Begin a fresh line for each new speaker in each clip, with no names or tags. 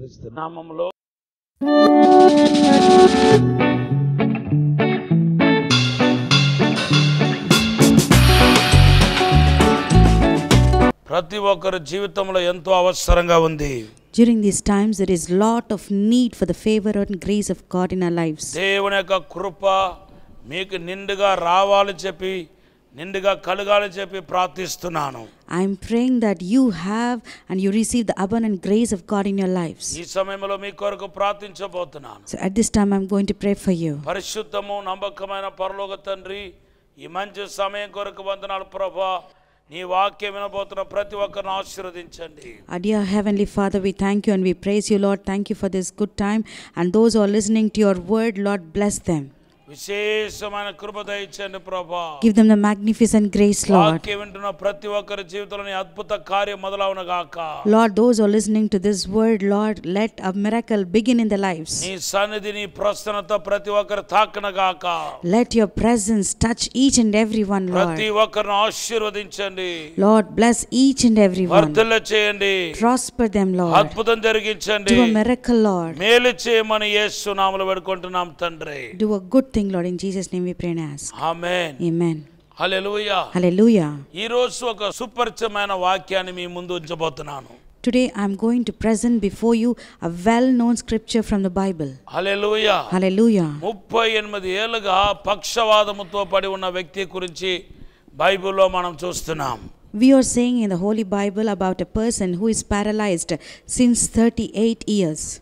క్రీస్తు నామంలో ప్రతి ఒక్కరి జీవితంలో ఎంతో అవసరంగా ఉంది
During these times there is lot of need for the favor and grace of God in our lives.
దేవుని యొక్క కృప మీకు నిండుగా రావాలి చెప్పి నిండుగా కలగాలని చెప్పి ప్రార్థిస్తున్నాను
I'm praying that you have and you receive the abundant grace of God in your lives
ఈ సమయంలో మీ కొరకు ప్రార్థించబోతున్నాను so
at this time I'm going to pray for you
పరిశుద్ధము నమ్మకమైన పరలోక తండ్రి ఈ మంచి సమయం కొరకు వందనాలు ప్రభా నీ వాక్యం వినబోతున్న ప్రతి ఒక్కరిని ఆశీర్వదించండి
dear heavenly father we thank you and we praise you Lord thank you for this good time and those are listening to your word Lord bless them
విశేషమైన కృప దయచండి ప్రభా give
them the magnificent grace Lord వాక్యం
వింటున్న ప్రతి ఒక్కరి జీవితంలో అద్భుత కార్యం మొదలవున గాక
Lord those are listening to this word Lord let a miracle begin in the lives నీ
సన్నిధి నీ ప్రసన్నత ప్రతి ఒక్కరు తాకన గాక
let your presence touch each and every one Lord ప్రతి
ఒక్కరిని ఆశీర్వదించండి
Lord bless each and every one వర్ధల చేయండి ప్రాస్పర్ దెం లార్డ్
అద్భుతం జరిగించండి డు అ
మిరకల్ లార్డ్
మేలు చేయమని యేసు నామములో వేడుకుంటున్నాం తండ్రి
do a good thing, Lord. In Jesus' name we pray and ask.
Amen. Amen. Hallelujah.
Hallelujah. Today I am going to present before you a well-known scripture from the Bible.
Hallelujah.
Hallelujah. We are saying in the Holy Bible about a person who is paralyzed since 38 years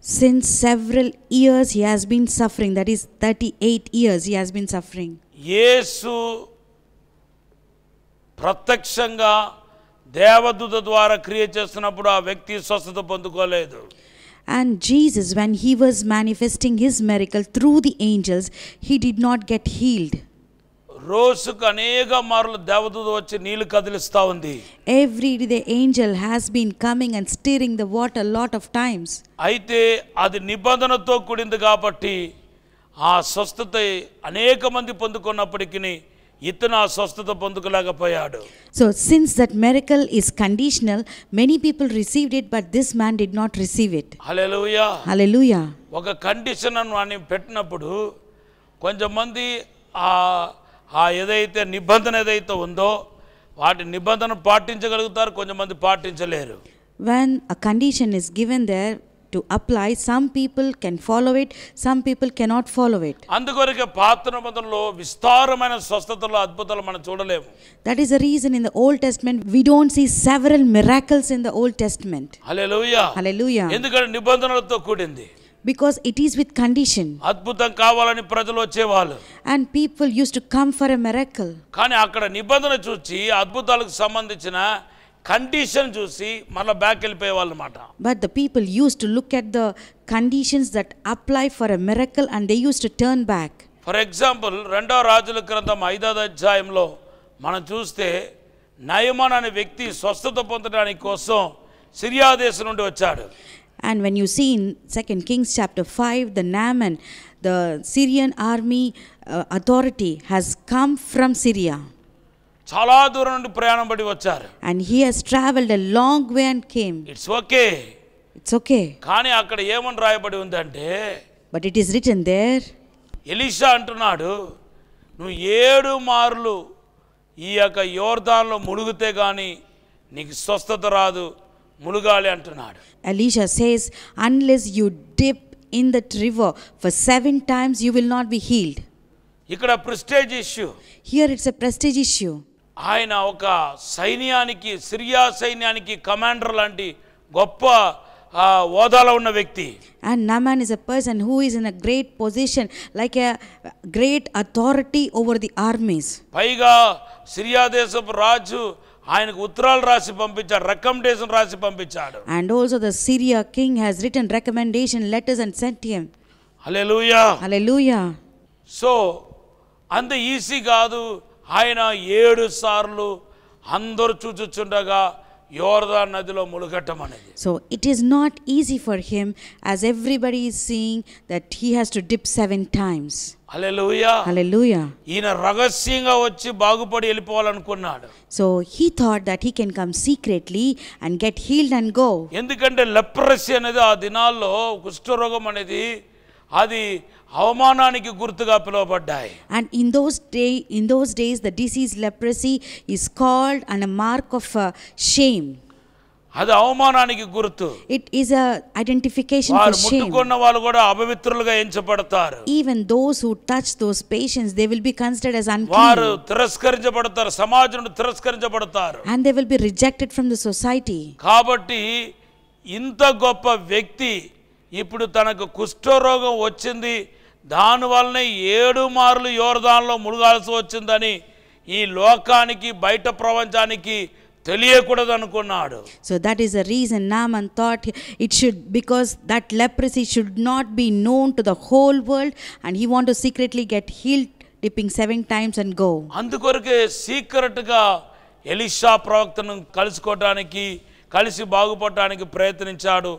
since several years he has been suffering that is 38 years he has been suffering
Yesu ప్రత్యక్షంగా దేవదూత ద్వారా క్రియ చేస్తున్నప్పుడు ఆ వ్యక్తి స్వస్థత పొందుకోలేదు
And Jesus, when he was manifesting his miracle through the angels, he did not get healed.
Every
day angel has been coming and stirring the water a lot of times.
Aite adi nibandhana to kudindu kaapatti aa swasthatai aneka mandi pondukonnappudikini ittana swasthata pondukalaga payadu.
So since that miracle is conditional many people received it but this man did not receive it.
Hallelujah. Hallelujah. Oka condition annu ani pettinappudu konjam mandi aa ఏదైతే నిబంధన ఏదైతే ఉందో వాటి నిబంధన పాటించగలుగుతారు కొంతమంది పాటించలేరు
when a condition is given there to apply some people can follow it some people cannot follow it
అందుకొరకే పాత నిబంధనలో విస్తారమైన స్వస్థతలు అద్భుతాలు మనం చూడలేము
that is the reason in the old testament we don't see several miracles in the old testament hallelujah hallelujah
ఎందుకంటే నిబంధనలతో కూడింది because it is with condition అద్భుతం కావాలని ప్రజలు వచ్చేవాళ్ళు
and people used to come for a miracle
కానీ అక్కడ నిబంధన చూసి అద్భుతాలకు సంబంధించిన కండిషన్ చూసి మళ్ళీ బ్యాక్ వెళ్ళిపోయే వాళ్ళు అనమాట
but the people use to look at the conditions that apply for a miracle and they use to turn back
for example రెండో రాజుల గ్రంథం ఐదవ అధ్యాయంలో మనం చూస్తే నయమాన్ అనే వ్యక్తి స్వస్థత పొందడానికి కోసం సిరియా దేశం నుండి వచ్చాడు
and when you see in 2 Kings chapter 5, the Naaman, the Syrian army uh, authority has come from Syria.
చాలా దూరం నుండి ప్రయాణం పడి వచ్చారు
and he has travelled a long way and came it's okay it's okay
కానీ అక్కడ ఏమని రాయబడి ఉందంటే
but it is written
there Elisha అంటున్నాడు నువ్వు ఏడు మార్లు ఈ యొక్క యోర్దాన్లో మునుగుతే కానీ నీకు స్వస్థత రాదు మునుగాలి అంటున్నాడు
Elisha says unless you dip in that river for seven times you will not be healed
ఇక్కడ prestige issue
here it's a prestige issue
ఆయన ఒక సైన్యానికి సిరియా సైన్యానికి కమాండర్ లాంటి గొప్ప ఓదాలో ఉన్న వ్యక్తి
and Naaman is a person who is in a great position like a great authority over the armies
పైగా సిరియా దేశపు రాజు And also
the Syria king has written recommendation letters and sent him.
Hallelujah.
Hallelujah.
So, and the easy gadu, Haina, Yerusarlu, Andor Chuchundaga. యోర్దాన్ నదిలో ముಳುగటం అనేది
so it is not easy for him as everybody is seeing that he has to dip seven times hallelujah hallelujah
ఈయన రహస్యంగా వచ్చి బాగుపడి వెళ్ళిపోవాలనుకున్నాడు
so he thought that he can come secretly and get healed and go
ఎందుకంటే leprosy అనేది ఆ దినాల్లో కుష్ఠరోగం అనేది అది అవమానానికి గుర్తుగా పిలువబడ్డాయి
and in those day in those days the disease leprosy is called and mark of shame
అది అవమానానికి గుర్తు
it is a identification for shame ముట్టుకున్న
వాళ్ళు కూడా అపవిత్రులుగా ఎంచబడతారు
even those who touch those patients they will be considered as unclean వారు
తిరస్కరించబడతారు సమాజం నుండి తిరస్కరించబడతారు
and they will be rejected from the society
కాబట్టి ఇంత గొప్ప వ్యక్తి ఇప్పుడు తనకు కుష్ఠరోగం వచ్చింది దానివల్లనే ఏడు మార్లు యోర్దాన్లో మునగాల్సి వచ్చిందని ఈ లోకానికి బయట ప్రపంచానికి తెలియకూడదు అనుకున్నాడు
so that is a reason Naaman thought it should because that leprosy should not be known to the whole world and he want secretly get heal dipping seven times and go
అందుకొరకే సీక్రెట్గా Elisha ప్రవక్తను కలుసుకోవడానికి కలిసి బాగుపడటానికి ప్రయత్నించాడు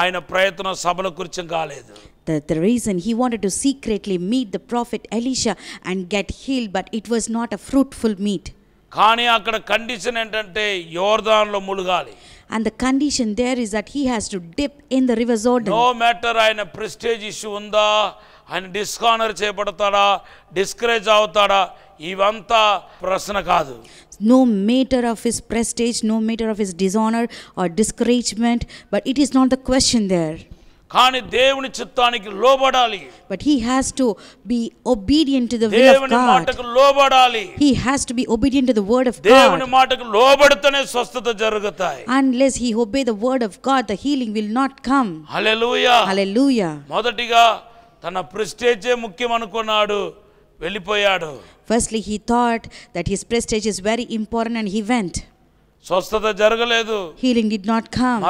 ఆయన ప్రయత్నం సఫలకృత్యం కాలేదు
the, the reason he wanted to secretly meet the prophet Elisha and get healed, but it was not a fruitful meet.
కానీ అక్కడ కండిషన్ ఏంటంటే యోర్దాన్లో ములగాలి
and the condition there is that he has to dip in the river Jordan. No
matter ఆయన prestige issue ఉందా ఆయన డిస్కానర్ చేయబడతాడా discourage అవుతాడా ఇవంతా ప్రశ్న కాదు
no matter of his prestige, no matter of his dishonor or discouragement, but it is not the question there.
కానీ దేవుని చిత్తానికి లోబడాలి
but he has to be obedient to the will of God దేవుని మాటకు
లోబడాలి he has to be obedient to the word of God దేవుని మాటకు లోబడితేనే స్వస్థత జరుగుతాయి
unless he obey the word of God the healing will not come hallelujah hallelujah
మొదటిగా తన ప్రెస్టేజే ముఖ్యం అనుకున్నాడు వెళ్ళిపోయాడు
Firstly, he thought that his prestige is very important and he went.
Healing
did not come.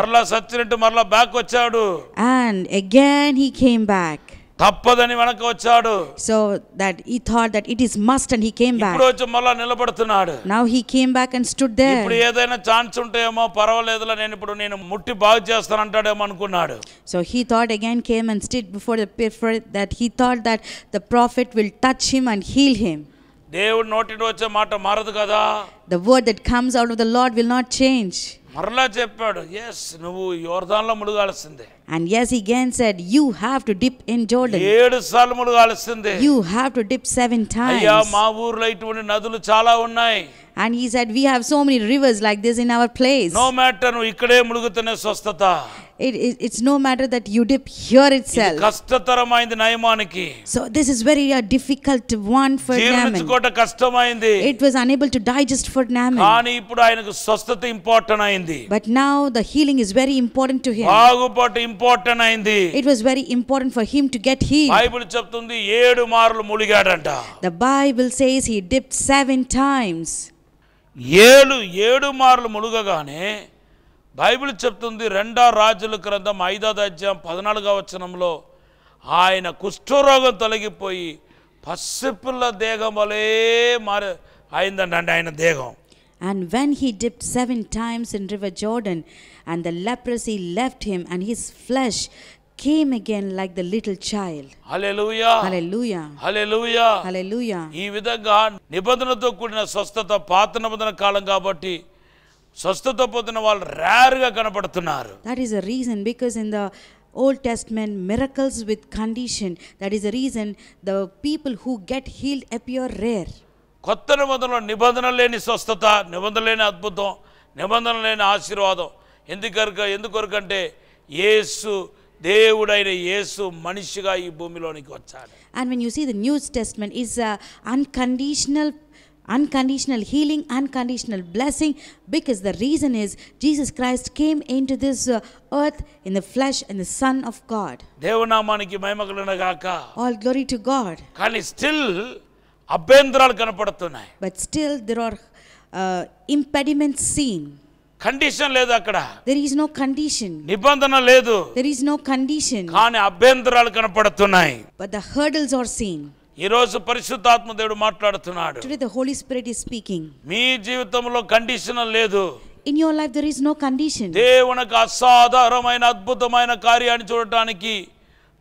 And again he came back. So that he thought that it is must and he came back. Now he came back and stood there. So he thought again came and stood before the that he thought that the prophet will touch him and heal him.
దేవుడు నోటి నుండి వచ్చే మాట of కదా
the word that comes out of the Lord will not change
మరలా చెప్పాడు yes నువ్వు యోర్దాన్ లో ముడగాల్సిందే
and yes he again said you have to dip in jordan ఏడు సార్లు ముడగాల్సిందే you have to dip 7 times అయ్యా మా
ఊర్లో ఇటువంటి నదులు చాలా ఉన్నాయి
And he said, We have so many rivers like this in our place. No
matter, no, ikade, mulugutane, swastata
it, it, it's no matter that you dip here itself. So this is very a uh, difficult one for Naaman.
It
was unable to digest for Naaman. But now the healing is very important to him.
It
was very important for him to get healed.
The
Bible says he dipped seven times.
మార్లు ములుగగానే Bible చెప్తుంది రెండో రాజుల గ్రంథం ఐదో అధ్యాయం పద్నాలుగో వచనంలో ఆయన కుష్ఠరోగం తొలగిపోయి పసిపిల్ల దేహం వలే మారి అయిందండి ఆయన దేహం
And when he dipped seven times in River Jordan, and the leprosy left him, and his flesh came again like the little child.
Hallelujah. Hallelujah. Hallelujah. Hallelujah. ఈ విధంగా నిబంధనతో కూడిన స్వస్థత పాత నిబంధన కాలం కాబట్టి స్వస్థత పొందిన వాళ్ళు రేర్గా కనపడుతున్నారు
that is a reason because in the Old Testament miracles with condition. That is the reason the people who get healed appear rare.
కొత్త నిబంధనలో నిబంధన లేని స్వస్థత నిబంధన లేని అద్భుతం నిబంధన లేని ఆశీర్వాదం ఎందుకరక ఎందుకొరకంటే యేసు దేవుడైన యేసు మనిషిగా ఈ భూమిలోనికి వచ్చాడు
and when you see the news testament is unconditional unconditional healing, unconditional blessing, because the reason is Jesus Christ came into this uh, earth in the flesh and the Son of God. All glory to God. But still there are
uh, impediments seen. Condition లేదు అక్కడ There is no condition. Condition నిబంధన లేదు there is no కానీ అభ్యంతరాలు ఈ రోజు పరిశుద్ధాత్మ దేవుడు మాట్లాడుతున్నాడు today
the Holy Spirit is speaking
మీ జీవితంలో కండిషన్ లేదు in your life there is no condition దేవునికి అసాధారణమైన అద్భుతమైన కార్యాన్ని చూడటానికి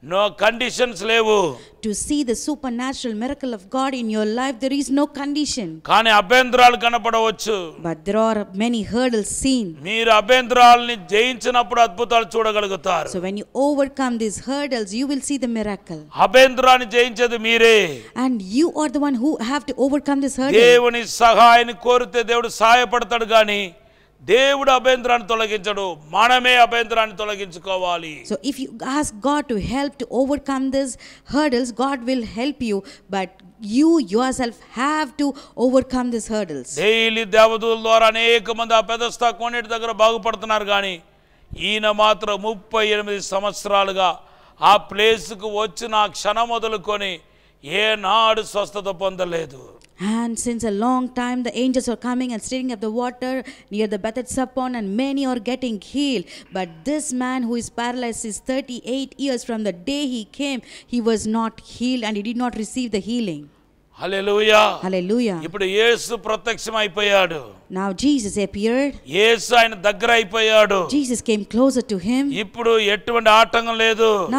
No conditions levu.
To see the supernatural miracle of God in your life, there is no condition.
Kani abendral kana But there
are many hurdles
seen. Meer abendral ni jainchana pura adbutal chudagalagutar. So when you
overcome these hurdles, you will see the miracle.
Abendral ni jainchadu meere.
And you are the one who have to overcome
this hurdle. Devuni sahayani korute devudu sahayapadatadu gani. దేవుడు అభ్యంతరాన్ని తొలగించడు మనమే అభ్యంతరాన్ని తొలగించుకోవాలి
so if you ask God to help to overcome this hurdles God will help you but you yourself have to overcome this hurdles
daily దేవదూల ద్వారా అనేక మంది ఆ పెదస్థా కోనేటి దగ్గర బాగుపడుతున్నారు కానీ ఈయన మాత్రం ముప్పై ఎనిమిది సంవత్సరాలుగా ఆ ప్లేస్కు వచ్చిన క్షణం మొదలుకొని ఏనాడు స్వస్థత పొందలేదు
And since a long time, the angels were coming and stirring up the water near the Bethesda pond, and many are getting healed. But this man who is paralyzed is 38 years from the day he came, he was not healed and he did not receive the healing.
Hallelujah! Hallelujah! now Jesus appeared యేసు ఆయన దగ్గర అయిపోయాడు Jesus came closer to him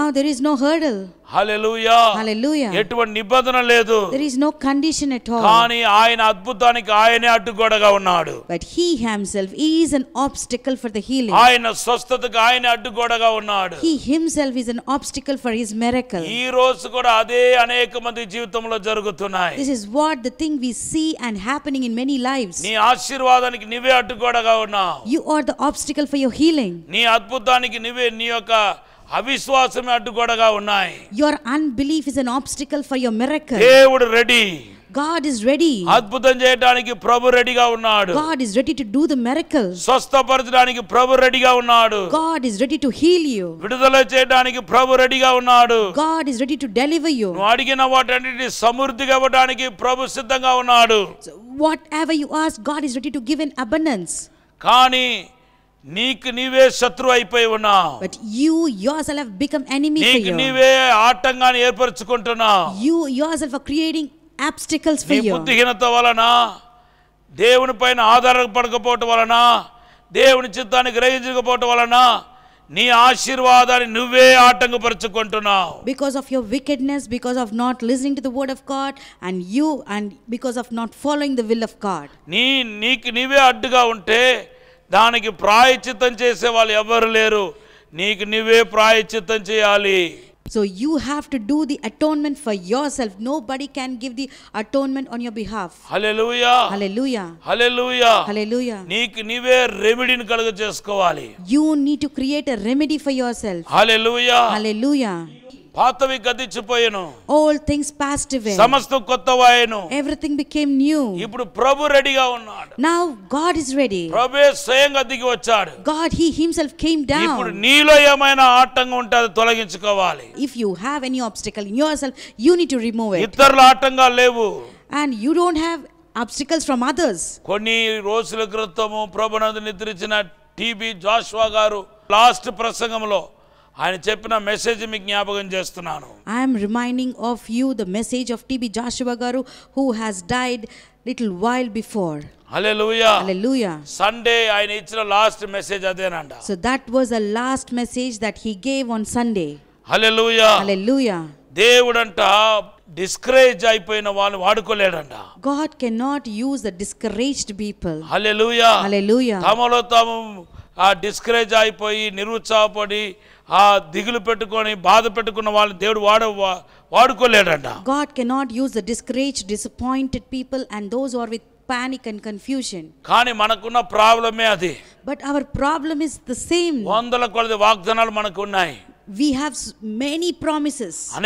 now
there is no hurdle
Hallelujah. Hallelujah. ఎటువంటి there
is no condition at all but he himself is an obstacle for the healing he himself is an obstacle for his miracle this is what the thing we see and happening in many lives
ఆశీర్వాదానికి నీవే అడ్డుగోడగా ఉన్నావు you are the obstacle for your healing నీ అద్భుతానికి నీవే నీ యొక్క అవిశ్వాసమే అడ్డుగోడగా ఉన్నాయి
your unbelief is an obstacle for your miracle దేవుడు
రెడీ God is ready. అద్భుతం చేయడానికి ప్రభు రెడీగా ఉన్నాడు. God is ready to do the miracle. స్వస్థపరచడానికి ప్రభు రెడీగా ఉన్నాడు. God is ready to heal you. విడుదల చేయడానికి ప్రభు రెడీగా ఉన్నాడు. God is ready to deliver you. నువ్వు అడిగిన వాటన్నిటిని సమృద్ధిగా ఇవ్వడానికి ప్రభు సిద్ధంగా ఉన్నాడు. Whatever you ask God is ready to give in abundance. కానీ నీకు నీవే శత్రువు అయిపోయి ఉన్నావు but you yourself become enemy నీకు నీవే ఆటంకాన్ని ఏర్పరచుకుంటున్నావు you yourself are creating obstacles for you. Ni budhi wala na, Dewi pun ada pergi potong wala na, Dewi cipta ni kerajaan potong wala na. நீ ஆஷிர்வாதாரி நுவே ஆட்டங்கு பரச்சுக்கொண்டு நாம்
because of your wickedness because of not listening to the word of God and you and because of not following the will of God
நீ நீக்கு நிவே அட்டுகா உண்டே தானைக்கு பிராயிச்சித்தன்
so you have to do the atonement for yourself. Nobody can give the atonement on your behalf.
Hallelujah. Hallelujah. Hallelujah. Hallelujah. నీకు nive రెమెడీని కలుగ చేసుకోవాలి.
You need to create a remedy for yourself.
Hallelujah.
Hallelujah.
పాతవి గతించిపోయాను all things passed away సమస్తం కొత్తవాయెను everything became new ఇప్పుడు ప్రభు రెడీగా ఉన్నాడు నౌ గాడ్ ఇస్ రెడీ ప్రభువే స్వయంగా దిగి వచ్చాడు God he himself came down ఇప్పుడు నీలో ఏమైనా ఆటంకం ఉంటే అది తొలగించుకోవాలి
if you have any obstacle in yourself you need to remove it ఇతరుల ఆటంకాలు లేవు and you don't have obstacles from others
కొన్ని రోజుల క్రితము ప్రభునందు నిద్రించిన టీబీ జాష్వా గారు లాస్ట్ ప్రసంగంలో I
am reminding of you the message of T.B. Joshua Garu who has died little while before.
Hallelujah. Hallelujah. Sunday I आने इच्छा last message आते Nanda.
So that was a last message that he gave on Sunday.
Hallelujah.
Hallelujah.
देवुड़न टा discouraged आई पे न वाल वाड़
God cannot use the discouraged people.
Hallelujah. Hallelujah. ఆ discourage అయిపోయి నిరుత్సాహపడి ఆ దిగులు పెట్టుకొని బాధ పెట్టుకున్న వాళ్ళని దేవుడు వాడ వాడుకోలేడంట
God cannot use the discourage disappointed people and those are with panic and
confusion కానీ మనకున్న ప్రాబ్లమే అది but our problem is the same వందల కొలది వాగ్దానాలు మనకు ఉన్నాయి we have many promises for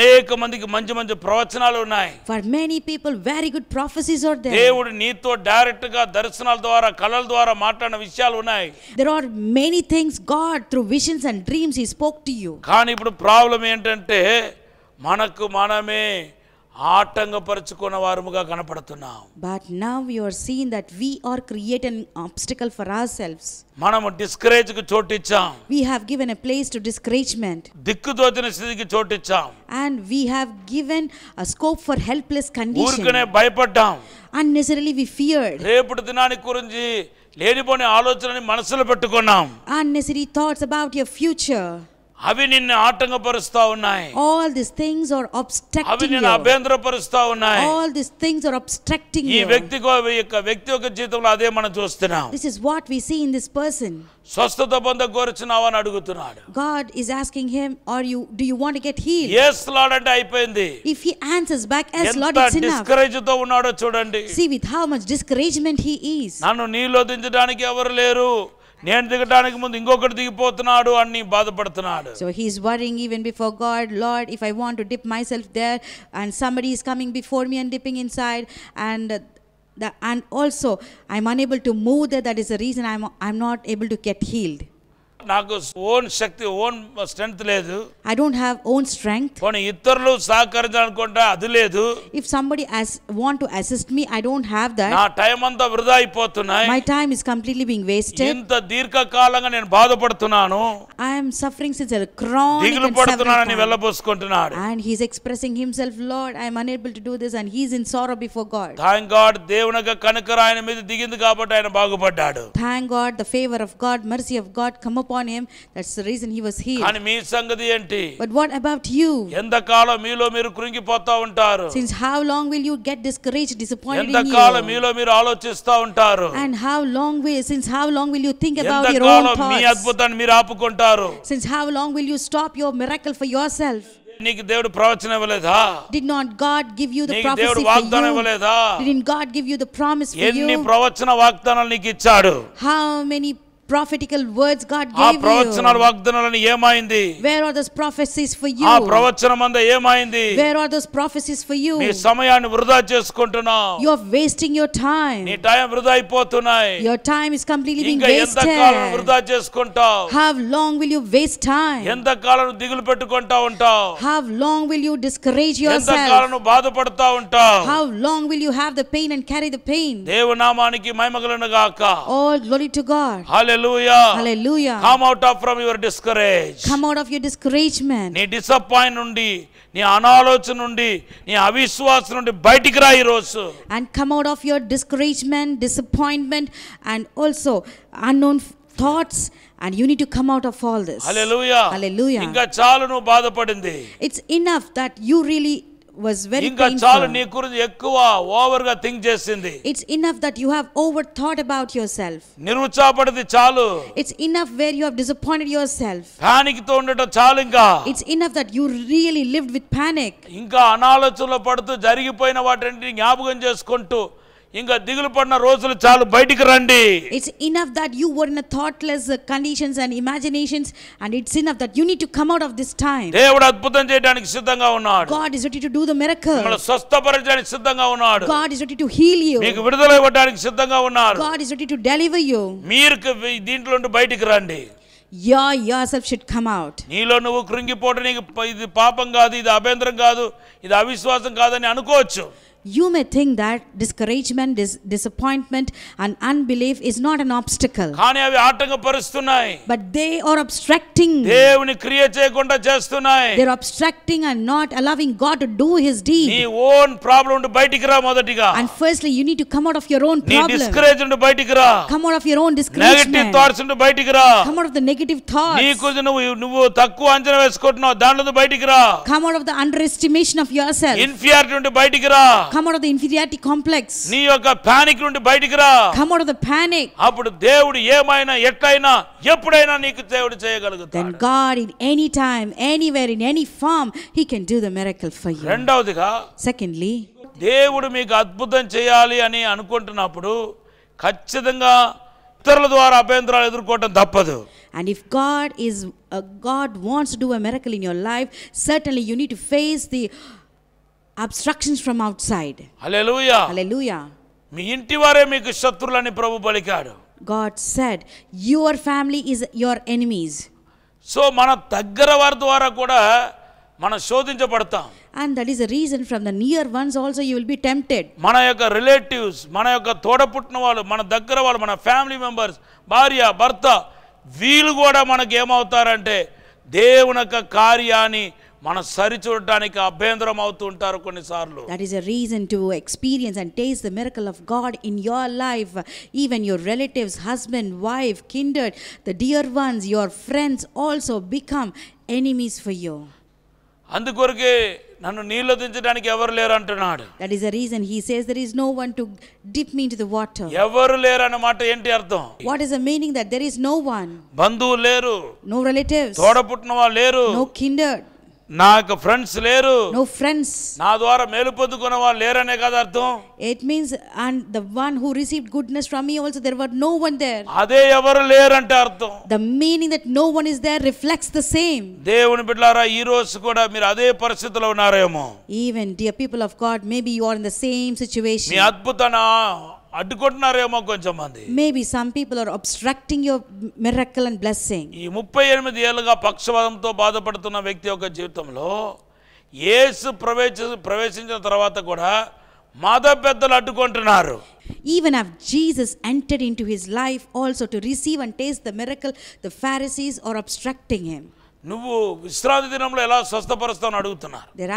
many people very good prophecies are there దేవుడు
నీతో డైరెక్ట్ గా దర్శనాల ద్వారా కలల ద్వారా మాట్లాడిన విషయాలు ఉన్నాయి
there are many things god through visions and dreams he spoke to you
కానీ ఇప్పుడు ప్రాబ్లం ఏంటంటే మనకు మనమే ఆటంకపరుచుకున్న వారుగా కనపడుతున్నాం
but now you are seen that we are create an for for selves
మనం డిస్కరేజ్ కు చోటు ఇచ్చాం
we have given a place to discouragement
దిక్కుతోచిన స్థితికి చోటు ఇచ్చాం
and we have given a scope for helpless condition ఊరికనే భయపడ్డాం అన్నెసరీలీ వి ఫియర్డ్
రేపటి దినానికి గురించి లేనిపోని ఆలోచనని మనసులో పెట్టుకున్నాం
unnecessary thoughts about your future
అవి నిన్ను ఆటంకపరుస్తా ఉన్నాయి
all this things are obstructing అవి నిన్ను
అభ్యంతరపరుస్తా ఉన్నాయి
all this things are obstructing ఈ వ్యక్తి
యొక్క వ్యక్తి యొక్క జీవితంలో అదే మనం చూస్తున్నాం
this is what we see in this person
స్వస్థత పొంద కోరుచున్నావు అని అడుగుతున్నాడు
God is asking him are you do you want to get heal
yes lord అంటే అయిపోయింది if he answers back yes lord it's enough discourage తో ఉన్నాడో చూడండి see with how much discouragement he is నన్ను నీలో దించడానికి ఎవరు లేరు so
he's worrying even before God, Lord, if I want to dip myself there and somebody is coming before me and dipping inside and the, and also I'm unable to move there. That is the reason I'm, I'm not able to get healed.
నాకు own శక్తి own strength లేదు
I don't have own strength
పోనీ ఇతరులు సహకరించాలనుకుంటా అది లేదు if somebody as
want to assist me I don't have that నా time
అంతా వృధా అయిపోతున్నాయి
my time is completely being wasted
ఇంత దీర్ఘకాలంగా నేను బాధపడుతున్నాను I
am suffering since a క్రాన్ దిగులు పడుతున్నానని
వెళ్ళబోసుకుంటున్నాడు and
he is expressing himself Lord I am unable to do this and he is in sorrow before God
thank God దేవుని యొక్క కనుకర ఆయన మీద దిగింది కాబట్టి ఆయన బాగుపడ్డాడు
thank God the favour of God mercy of God come upon upon him. That's the reason
he was healed. But what about you? Since
how long will you get discouraged, disappointed And how long will since how long will you think about your own
thoughts?
Since how long will you stop your miracle for yourself? did not god give you the prophecy for you? did not god give you the promise for you how many prophetical words God gave you.
Where are those prophecies for you? Where are those prophecies for you? You are wasting your time. Your time is completely being wasted. How
long will you waste time?
How
long will you discourage yourself?
How long will you have the pain and carry the pain? All
oh, glory to God.
Hallelujah. Hallelujah. Hallelujah. Come out of from your discourage. Come out of your discouragement. నీ disappoint నుండి నీ అనాలోచన నుండి నీ అవిశ్వాసం నుండి బయటికి రా ఈ రోజు
And come out of your discouragement, disappointment and also unknown thoughts and you need to come out of all this. Hallelujah. Hallelujah. It's enough that you really it's enough that you have overthought
about yourself. It's
enough where you have disappointed yourself.
It's enough that you really lived with panic. ఇంకా దిగులు పడిన రోజులు చాలు బయటికి రండి
it's enough that you were in thoughtless conditions and imaginations and it's enough that you need to come out of this time దేవుడు
అద్భుతం చేయడానికి సిద్ధంగా ఉన్నాడు God is ready
to do the miracle మిమ్మల్ని
స్వస్థపరచడానికి సిద్ధంగా ఉన్నాడు God is
ready to heal you మీకు విడుదల
ఇవ్వడానికి సిద్ధంగా ఉన్నాడు God is ready to deliver you మీరు దీంట్లో నుండి బయటికి రండి you yourself should come out నీలో నువ్వు కృంగిపోవడం నీకు ఇది పాపం కాదు ఇది అభ్యంతరం కాదు ఇది అవిశ్వాసం కాదని అనుకోవచ్చు
you may think that discouragement, dis- disappointment, and unbelief is not an obstacle. కానీ
అవి ఆటంకపరుస్తున్నాయి But they are obstructing. దేవుని క్రియ చేయకుండా చేస్తున్నాయి They are
obstructing and not allowing God to do His నీ deed.
ఓన్ ప్రాబ్లం నుండి బయటికి రా మొదటిగా And firstly, you need to come out of your own నీ problem. డిస్కరేజ్ నుండి బయటికి రా Come out of your own negative discouragement. Thoughts నుండి బయటికి రా Come out of the negative thoughts. నీకు నువ్వు నువ్వు తక్కువ అంచనా వేసుకుంటున్నావు దాని నుండి బయటికి రా Come out of the underestimation of yourself. Inferiority నుండి బయటికి రా come out of the inferiority complex నీ యొక్క panic నుండి బయటికి రా come out of the panic అప్పుడు దేవుడు ఏమైనా ఎట్లైనా ఎప్పుడైనా నీకు దేవుడు చేయగలుగుతాడు then
god in any time anywhere in any form he can do the miracle for you
రెండవదిగా secondly దేవుడు మీకు అద్భుతం చేయాలి అని అనుకుంటున్నప్పుడు ఖచ్చితంగా ఇతరుల ద్వారా అభ్యంతరాలు ఎదుర్కోవటం తప్పదు And if God is uh,
God wants to do a miracle in your life, certainly you need to face the obstructions from outside.
Hallelujah.
Hallelujah.
Me inti vare me ke shatrulani prabhu balikaadu. God said your family is your enemies. So mana daggara var dwara kuda mana shodhinchabadtam.
And that is a reason from the near ones also you will be tempted.
Mana yokka relatives, mana yokka thoda puttna vaalu, mana daggara vaalu, family members, bharya, bharta, veelu kuda manaku em avutaru ante devunaka karyani that
is a reason to experience and taste the miracle of God in your life. Even your relatives, husband, wife, kindred, the dear ones, your friends also
become enemies for you. That
is a reason he says there is no one to dip me into the water.
What
is the meaning that there is no one?
No relatives. No kindred. నాకు friends లేరు no friends నా ద్వారా మేలు పొందుకున్న వాళ్ళు లేరనే కదా అర్థం it means and the one who received goodness from me
also there were no one there అదే ఎవరు
లేరంటే అర్థం
the meaning that no one is there reflects the same
దేవుని బిడ్డలారా ఈ రోజు కూడా మీరు అదే పరిస్థితిలో ఉన్నారేమో
even dear people of God maybe you are in the same situation మీ
అద్భుతన అడ్డుకుంటున్నారేమో కొంచెం మంది
maybe some people are obstructing your miracle and blessing
ఈ ముప్పై ఎనిమిది ఏళ్ళుగా పక్షవాతంతో బాధపడుతున్న వ్యక్తి యొక్క జీవితంలో యేసు ప్రవేశ ప్రవేశించిన తర్వాత కూడా మత పెద్దలు అడ్డుకుంటున్నారు Even if Jesus
entered into his life also to receive and taste the miracle, the Pharisees are obstructing him.
They're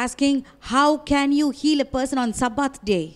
asking, how can you heal a person on Sabbath day?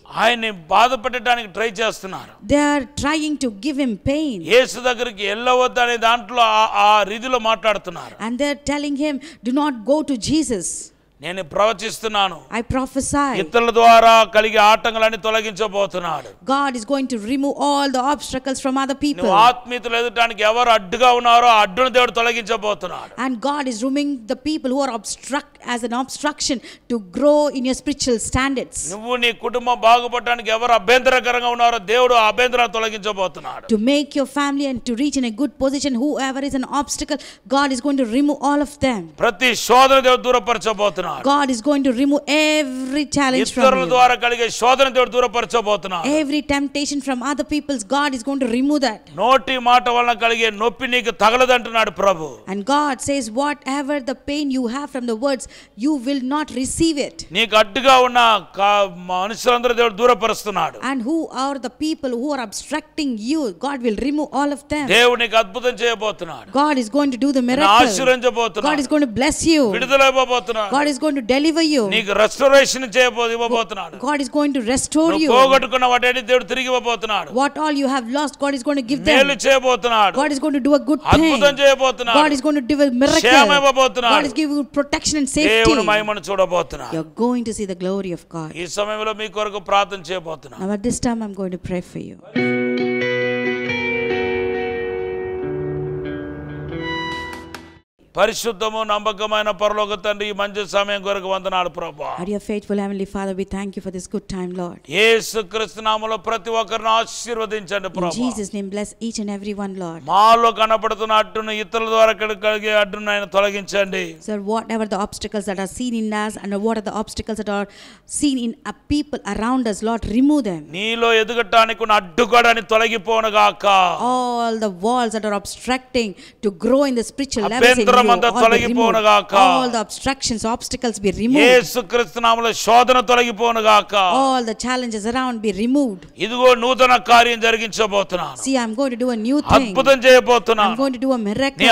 They are trying
to give him pain. And
they're telling him, do not go to Jesus.
నేను ప్రవచిస్తున్నాను
I prophesy
ఇతరుల ద్వారా కలిగే ఆటంకాలన్నీ తొలగించబోతున్నాడు
God is going to remove all the obstacles from other people నువ్వు
ఆత్మీయతలు ఎదుటానికి ఎవరు అడ్డుగా ఉన్నారో అడ్డును దేవుడు తొలగించబోతున్నాడు
and God is removing the people who are obstruct as an obstruction to grow in your spiritual standards. To make your family and to reach in a good position whoever is an obstacle God is going to remove all of them. God is going to remove every challenge from you. Every temptation from other people's God is going
to remove that.
And God says whatever the pain you have from the words you will not receive it and who are the people who are obstructing you god will remove all of them god is going to do the miracle
god is going to bless you god is going to deliver you god is going to restore you పోగొట్టుకున్న వాటిని దేవుడు తిరిగి what all you have lost
god is going to give them god is going to do a good thing god is going to do a miracle god is giving protection and safety you are going to see the glory of god
now
at this time i'm going to pray for you
పరిశుద్ధము నమ్మకమైన పరలోక తండ్రి ఈ మంచి సమయం కొరకు వందనాలు ప్రభా
are your faithful heavenly father we thank you for this good time Lord
Yesu Kristu నామములో ప్రతి ఒక్కరిని ఆశీర్వదించండి ప్రభా Jesus
name bless each and everyone Lord
మాలో కనబడుతున్న అడ్డును ఇతరుల ద్వారా కలిగే అడ్డును ఆయన తొలగించండి
sir whatever the obstacles that are seen in us and what are the obstacles that are seen in a people around us lord remove them
నీలో ఎదుగటానికి ఉన్న అడ్డుగడని తొలగిపోను గాక
all the walls that are obstructing to grow in the spiritual levels all the obstructions obstacles be removed యేసు
క్రీస్తు all the challenges around be removed ఇదిగో నూతన కార్యం జరిగించబోతున్నాను see i am going to do a new thing i am going to do a miracle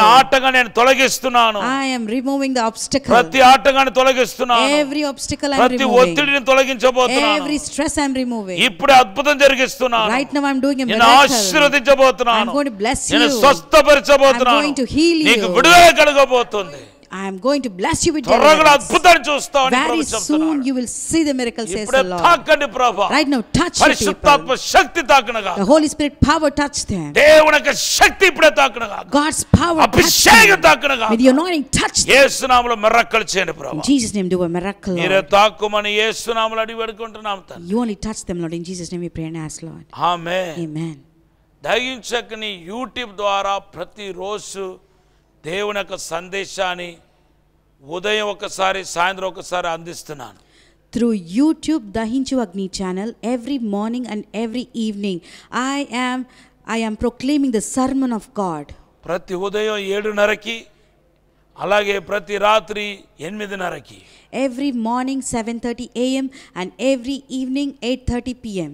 i am removing the obstacle ప్రతి ఆటగాని తొలగిస్తున్నాను every obstacle i am removing ప్రతి ఒత్తిడిని తొలగించబోతున్నాను
every stress i am removing ఇప్పుడు
అద్భుతం జరిగిస్తున్నాను right now i am doing a miracle ఆశీర్వదించబోతున్నాను i am going to bless you స్వస్థపరచబోతున్నాను i am going to heal you నీకు విడుదల కలుగు జరగబోతుంది I am going to bless you with miracles. Very soon
you will see the miracle, says the
Lord. Right now, touch the people. The Holy Spirit power touch them. God's power touch them. With the anointing touch them. In
Jesus' name do a miracle,
Lord.
You only touch them, Lord. In Jesus' name we pray and ask, Lord. Amen. Amen.
YouTube, YouTube ద్వారా ప్రతిరోజు దేవుని ఒక సందేశాని ఉదయం ఒకసారి సాయంత్రం ఒకసారి అందిస్తున్నాను
to YouTube దహించు అగ్ని channel every morning and every evening I am I am proclaiming the sermon of God
ప్రతి ఉదయం 7:30 నరకి అలాగే ప్రతి రాత్రి 8:30 నరకి
every morning 7:30 AM and every evening 8:30 PM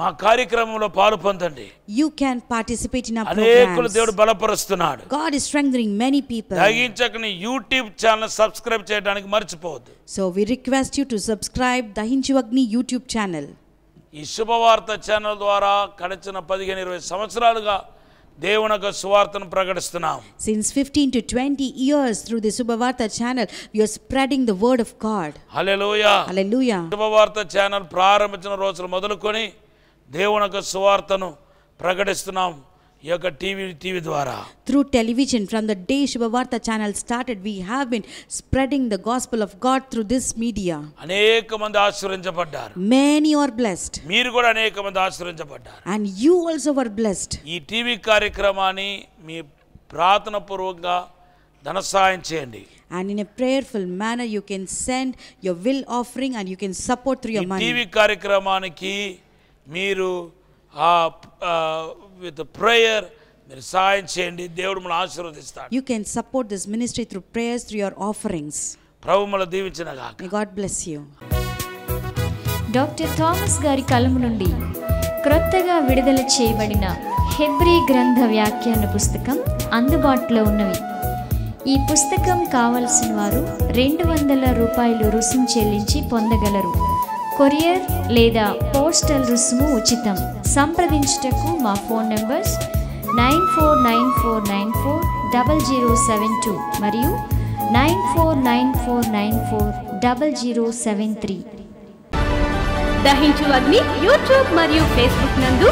మా కార్యక్రమంలో పాలు పొందండి
యు క్యాన్ పార్టిసిపేట్ ఇన్ అనేకులు దేవుడు
బలపరుస్తున్నాడు
God is strengthening many people
దహించకని యూట్యూబ్ ఛానల్ సబ్స్క్రైబ్ చేయడానికి మర్చిపోవద్దు
so we request you to subscribe దహించు అగ్ని యూట్యూబ్ ఛానల్
ఈ శుభవార్త ఛానల్ ద్వారా కడచిన పదిహేను ఇరవై సంవత్సరాలుగా దేవుని యొక్క సువార్తను ప్రకటిస్తున్నాం
since 15 to 20 years through the శుభవార్త channel we are spreading the word of God hallelujah hallelujah
శుభవార్త ఛానల్ ప్రారంభించిన రోజులు మొదలుకొని దేవుని యొక్క సువార్తను ప్రకటిస్తున్నాం ఈ యొక్క టీవీ టీవీ ద్వారా
through television from the day శుభవార్త channel started we have been spreading the gospel of God through this media
అనేక మంది ఆశీర్వించబడ్డారు
మెనీ ఆర్ బ్లెస్డ్
మీరు కూడా అనేక మంది ఆశీర్వించబడ్డారు
and you also are blessed
ఈ టీవీ కార్యక్రమాన్ని మీ ప్రార్థన పూర్వకంగా ధన సహాయం చేయండి
and in a prayerful manner you can send your will offering and you can support through your money ఈ టీవీ
కార్యక్రమానికి మీరు విత్ ప్రేయర్ మీరు సహాయం చేయండి దేవుడు మన ఆశీర్వదిస్తాడు
you can support this ministry through prayers through your offerings
ప్రభు మన దీవించిన గాక
God bless you doctor Thomas గారి కలము నుండి క్రొత్తగా విడుదల చేయబడిన హెబ్రి గ్రంథ వ్యాఖ్యాన పుస్తకం అందుబాటులో ఉన్నవి ఈ పుస్తకం కావలసిన వారు రెండు వందల రూపాయలు రుసుము చెల్లించి పొందగలరు కొరియర్ లేదా పోస్టల్ రుసుము ఉచితం సంప్రదించుటకు మా phone numbers nine four nine four nine four double zero seven two మరియు nine four nine four nine four double zero seven three దహించు అగ్ని యూట్యూబ్ మరియు ఫేస్బుక్ నందు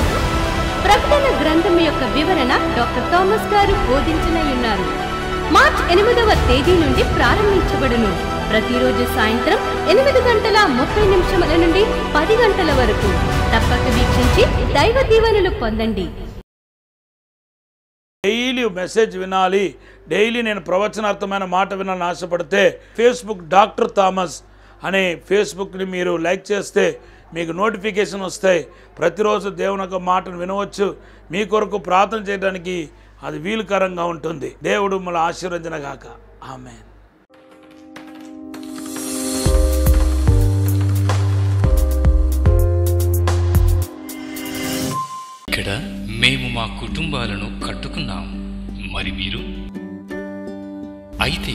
ప్రకటన గ్రంథం యొక్క వివరణ డాక్టర్ థామస్ గారు బోధించనై ఉన్నారు మార్చ్ ఎనిమిదవ తేదీ నుండి ప్రారంభించబడును ప్రతిరోజు సాయంత్రం ఎనిమిది గంటల ముప్పై నిమిషముల నుండి పది గంటల వరకు తప్పక వీక్షించి దైవ దీవెనలు పొందండి
డైలీ మెసేజ్ వినాలి డైలీ నేను ప్రవచనార్థమైన మాట వినాలని ఆశపడితే ఫేస్బుక్ డాక్టర్ థామస్ అనే ఫేస్బుక్ని మీరు లైక్ చేస్తే మీకు నోటిఫికేషన్ వస్తాయి ప్రతిరోజు దేవుని యొక్క మాటను వినవచ్చు మీ కొరకు ప్రార్థన చేయడానికి అది వీలుకరంగా ఉంటుంది దేవుడు మిమ్మల్ని ఆశీర్వదించగాక ఆమెన్ ఇక్కడ మేము మా కుటుంబాలను కట్టుకున్నాం మరి మీరు అయితే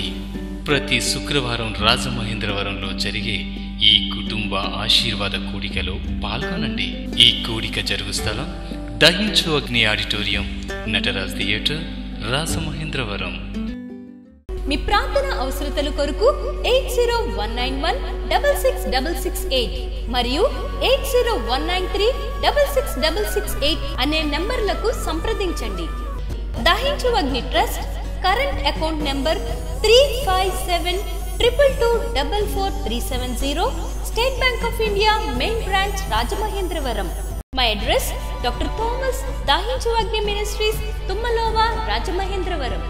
ప్రతి శుక్రవారం రాజమహేంద్రవరంలో జరిగే ఈ కుటుంబ ఆశీర్వాద కూడికలో పాల్గొనండి ఈ కూడిక జరుగు స్థలం దహించు అగ్ని ఆడిటోరియం నటరాజ్ థియేటర్ రాజమహేంద్రవరం
మీ ప్రార్థన అవసరతల కొరకు eight zero one nine one double six double six eight మరియు eight zero one nine three double six double six eight అనే నంబర్లకు సంప్రదించండి దహించు అగ్ని trust current account number three five seven triple two double four three seven zero state bank of India main branch Rajamahendravaram my address doctor Thomas దాహించు అగ్ని ministries తుమ్మలోవా Rajamahendravaram